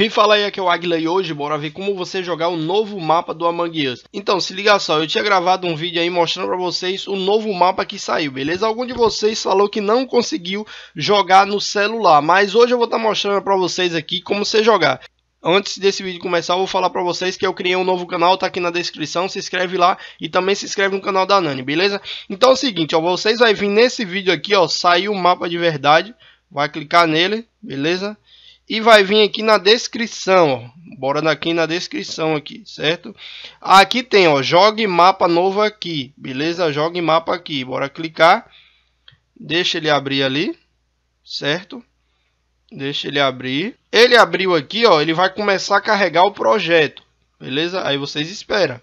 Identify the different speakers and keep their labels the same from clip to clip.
Speaker 1: E fala aí, aqui é o Águila e hoje bora ver como você jogar o novo mapa do Among Us. Então, se liga só, eu tinha gravado um vídeo aí mostrando pra vocês o novo mapa que saiu, beleza? Algum de vocês falou que não conseguiu jogar no celular, mas hoje eu vou estar tá mostrando pra vocês aqui como você jogar. Antes desse vídeo começar, eu vou falar para vocês que eu criei um novo canal, tá aqui na descrição, se inscreve lá e também se inscreve no canal da Nani, beleza? Então é o seguinte, ó, vocês vão vir nesse vídeo aqui, ó, saiu o mapa de verdade, vai clicar nele, beleza? e vai vir aqui na descrição, ó. bora daqui na descrição aqui, certo? Aqui tem, ó, jogue mapa novo aqui, beleza? Jogue mapa aqui, bora clicar, deixa ele abrir ali, certo? Deixa ele abrir. Ele abriu aqui, ó, ele vai começar a carregar o projeto, beleza? Aí vocês esperam.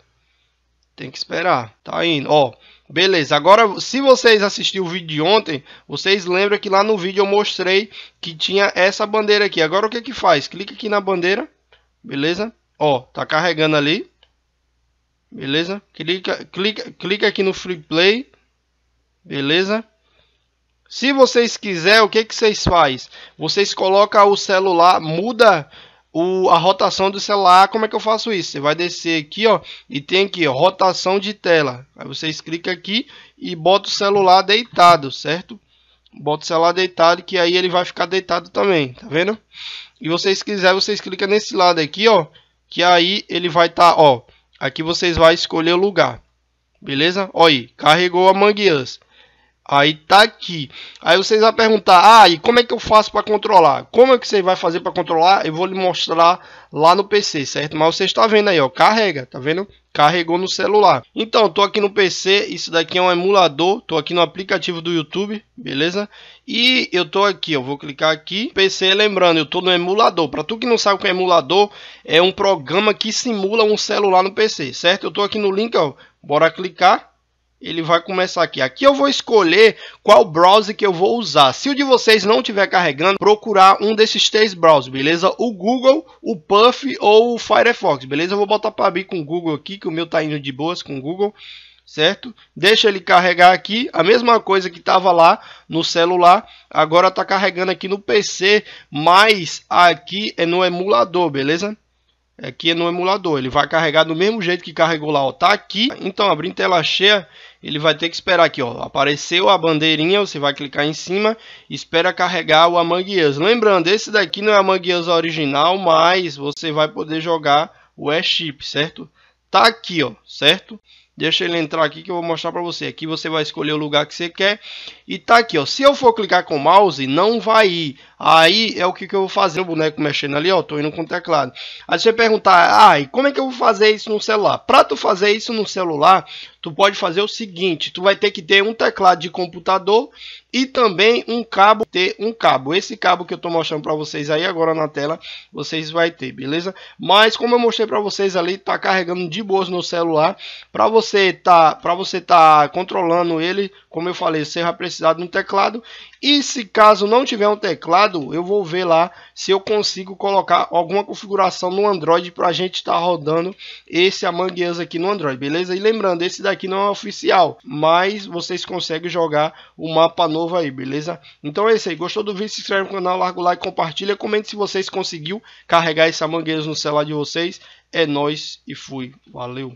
Speaker 1: Tem que esperar. Tá indo, ó. Beleza, agora se vocês assistiram o vídeo de ontem, vocês lembram que lá no vídeo eu mostrei que tinha essa bandeira aqui. Agora o que que faz? Clica aqui na bandeira, beleza? Ó, tá carregando ali, beleza? Clica, clica, clica aqui no Free Play, beleza? Se vocês quiserem, o que, que vocês faz? Vocês colocam o celular, muda o, a rotação do celular, como é que eu faço isso? Você vai descer aqui, ó, e tem aqui, ó, rotação de tela. Aí vocês clicam aqui e bota o celular deitado, certo? Bota o celular deitado, que aí ele vai ficar deitado também, tá vendo? E vocês quiserem, vocês clicam nesse lado aqui, ó, que aí ele vai estar, tá, ó, aqui vocês vão escolher o lugar, beleza? Ó aí, carregou a mangueiras. Aí tá aqui. Aí vocês vão perguntar: "Ah, e como é que eu faço para controlar?". Como é que você vai fazer para controlar? Eu vou lhe mostrar lá no PC, certo? Mas você está vendo aí, ó, carrega, tá vendo? Carregou no celular. Então, tô aqui no PC, isso daqui é um emulador, tô aqui no aplicativo do YouTube, beleza? E eu tô aqui, ó, vou clicar aqui. PC, lembrando, eu tô no emulador. Para tu que não sabe o que é emulador, é um programa que simula um celular no PC, certo? Eu tô aqui no link, ó. Bora clicar ele vai começar aqui. Aqui eu vou escolher qual browser que eu vou usar. Se o de vocês não estiver carregando, procurar um desses três browsers, beleza? O Google, o Puff ou o Firefox, beleza? Eu vou botar para abrir com o Google aqui, que o meu tá indo de boas com o Google, certo? Deixa ele carregar aqui, a mesma coisa que estava lá no celular, agora está carregando aqui no PC, mas aqui é no emulador, beleza? aqui é no emulador. Ele vai carregar do mesmo jeito que carregou lá, ó, tá aqui. Então, abrindo tela cheia, ele vai ter que esperar aqui, ó, apareceu a bandeirinha, você vai clicar em cima espera carregar o Among Us. Lembrando, esse daqui não é Among Us original, mas você vai poder jogar o Airship, certo? Tá aqui, ó, certo? Deixa ele entrar aqui que eu vou mostrar para você. Aqui você vai escolher o lugar que você quer e tá aqui, ó. Se eu for clicar com o mouse, não vai ir. Aí é o que, que eu vou fazer. O boneco mexendo ali, ó. Tô indo com o teclado. Aí você perguntar, ah, e como é que eu vou fazer isso no celular? Pra tu fazer isso no celular, tu pode fazer o seguinte. Tu vai ter que ter um teclado de computador e também um cabo. Ter um cabo. Esse cabo que eu tô mostrando pra vocês aí agora na tela, vocês vai ter, beleza? Mas como eu mostrei pra vocês ali, tá carregando de boas no celular. Pra você tá, pra você tá controlando ele, como eu falei, você vai precisar necessidade no teclado. E se caso não tiver um teclado, eu vou ver lá se eu consigo colocar alguma configuração no Android para a gente estar tá rodando esse Among Us aqui no Android, beleza? E lembrando, esse daqui não é oficial, mas vocês conseguem jogar o mapa novo aí, beleza? Então é isso aí. Gostou do vídeo? Se inscreve no canal, larga o like, compartilha, comente se vocês conseguiu carregar esse Among Us no celular de vocês. É nóis e fui. Valeu!